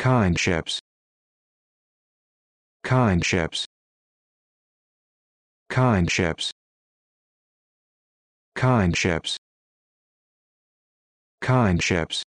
Kindships. Kindships. Kindships. Kindships. Kindships.